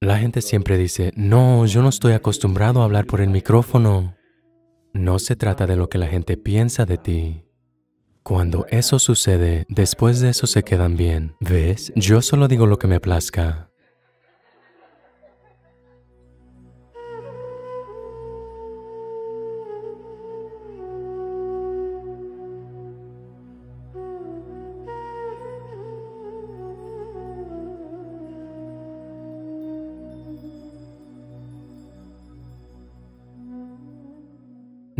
La gente siempre dice, no, yo no estoy acostumbrado a hablar por el micrófono. No se trata de lo que la gente piensa de ti. Cuando eso sucede, después de eso se quedan bien. ¿Ves? Yo solo digo lo que me plazca.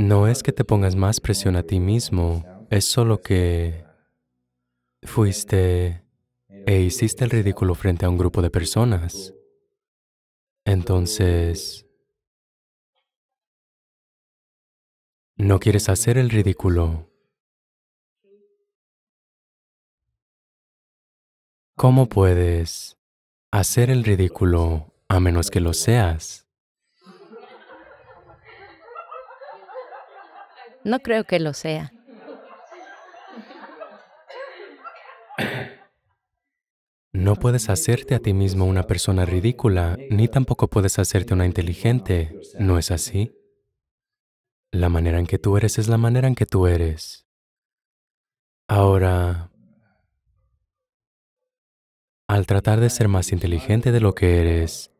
No es que te pongas más presión a ti mismo, es solo que fuiste e hiciste el ridículo frente a un grupo de personas. Entonces, no quieres hacer el ridículo. ¿Cómo puedes hacer el ridículo a menos que lo seas? No creo que lo sea. No puedes hacerte a ti mismo una persona ridícula, ni tampoco puedes hacerte una inteligente. ¿No es así? La manera en que tú eres es la manera en que tú eres. Ahora, al tratar de ser más inteligente de lo que eres,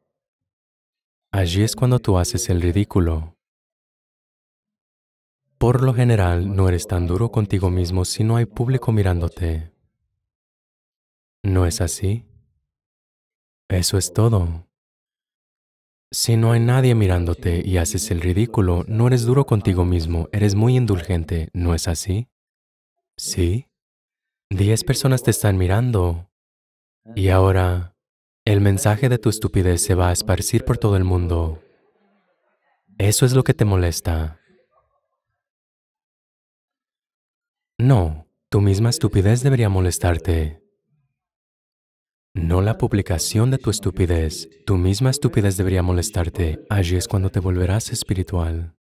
allí es cuando tú haces el ridículo. Por lo general, no eres tan duro contigo mismo si no hay público mirándote. ¿No es así? Eso es todo. Si no hay nadie mirándote y haces el ridículo, no eres duro contigo mismo, eres muy indulgente, ¿no es así? ¿Sí? Diez personas te están mirando. Y ahora, el mensaje de tu estupidez se va a esparcir por todo el mundo. Eso es lo que te molesta. No, tu misma estupidez debería molestarte. No la publicación de tu estupidez. Tu misma estupidez debería molestarte. Allí es cuando te volverás espiritual.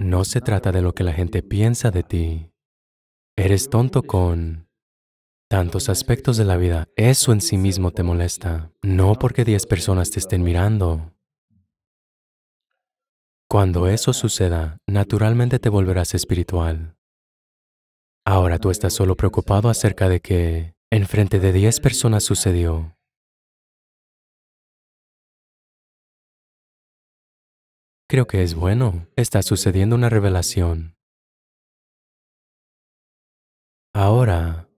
No se trata de lo que la gente piensa de ti. Eres tonto con tantos aspectos de la vida. Eso en sí mismo te molesta. No porque diez personas te estén mirando. Cuando eso suceda, naturalmente te volverás espiritual. Ahora tú estás solo preocupado acerca de que en frente de 10 personas sucedió. Creo que es bueno. Está sucediendo una revelación. Ahora,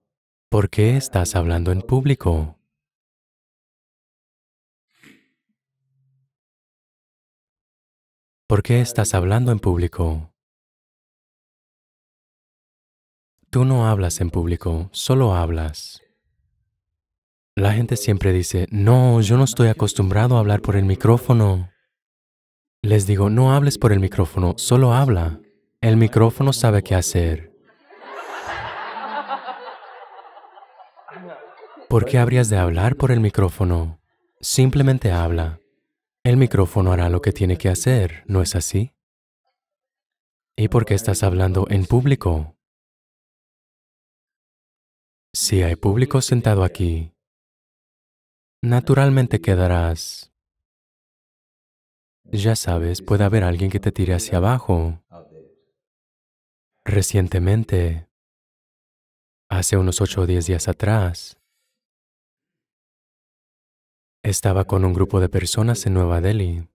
¿por qué estás hablando en público? ¿Por qué estás hablando en público? Tú no hablas en público, solo hablas. La gente siempre dice, no, yo no estoy acostumbrado a hablar por el micrófono. Les digo, no hables por el micrófono, solo habla. El micrófono sabe qué hacer. ¿Por qué habrías de hablar por el micrófono? Simplemente habla. El micrófono hará lo que tiene que hacer, ¿no es así? ¿Y por qué estás hablando en público? Si hay público sentado aquí, naturalmente quedarás. Ya sabes, puede haber alguien que te tire hacia abajo. Recientemente, hace unos ocho o diez días atrás, estaba con un grupo de personas en Nueva Delhi.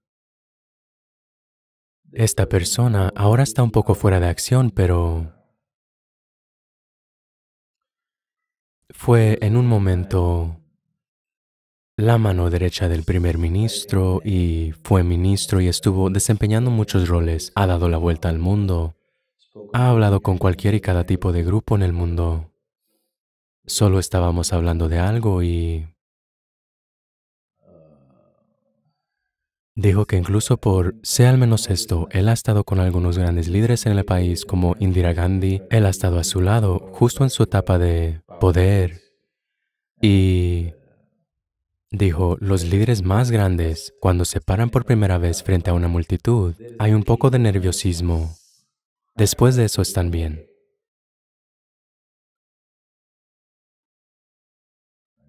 Esta persona ahora está un poco fuera de acción, pero fue en un momento la mano derecha del primer ministro y fue ministro y estuvo desempeñando muchos roles. Ha dado la vuelta al mundo. Ha hablado con cualquier y cada tipo de grupo en el mundo. Solo estábamos hablando de algo y... Dijo que incluso por, sea al menos esto, él ha estado con algunos grandes líderes en el país como Indira Gandhi, él ha estado a su lado justo en su etapa de poder. Y dijo, los líderes más grandes, cuando se paran por primera vez frente a una multitud, hay un poco de nerviosismo. Después de eso están bien.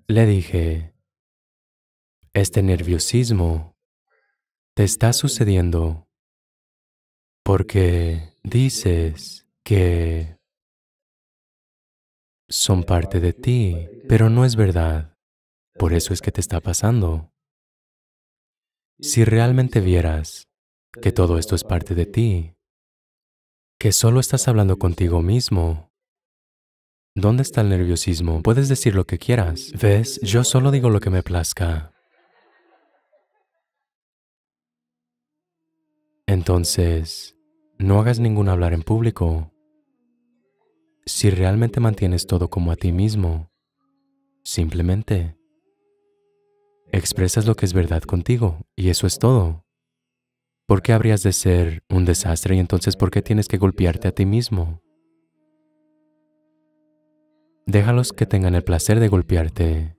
Le dije, este nerviosismo te está sucediendo porque dices que son parte de ti, pero no es verdad. Por eso es que te está pasando. Si realmente vieras que todo esto es parte de ti, que solo estás hablando contigo mismo, ¿dónde está el nerviosismo? Puedes decir lo que quieras. ¿Ves? Yo solo digo lo que me plazca. Entonces, no hagas ningún hablar en público. Si realmente mantienes todo como a ti mismo, simplemente expresas lo que es verdad contigo, y eso es todo. ¿Por qué habrías de ser un desastre y entonces por qué tienes que golpearte a ti mismo? Déjalos que tengan el placer de golpearte.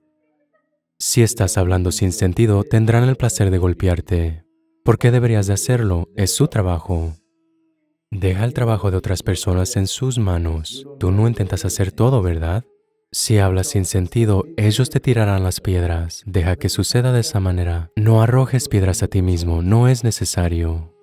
Si estás hablando sin sentido, tendrán el placer de golpearte. ¿Por qué deberías de hacerlo? Es su trabajo. Deja el trabajo de otras personas en sus manos. Tú no intentas hacer todo, ¿verdad? Si hablas sin sentido, ellos te tirarán las piedras. Deja que suceda de esa manera. No arrojes piedras a ti mismo, no es necesario.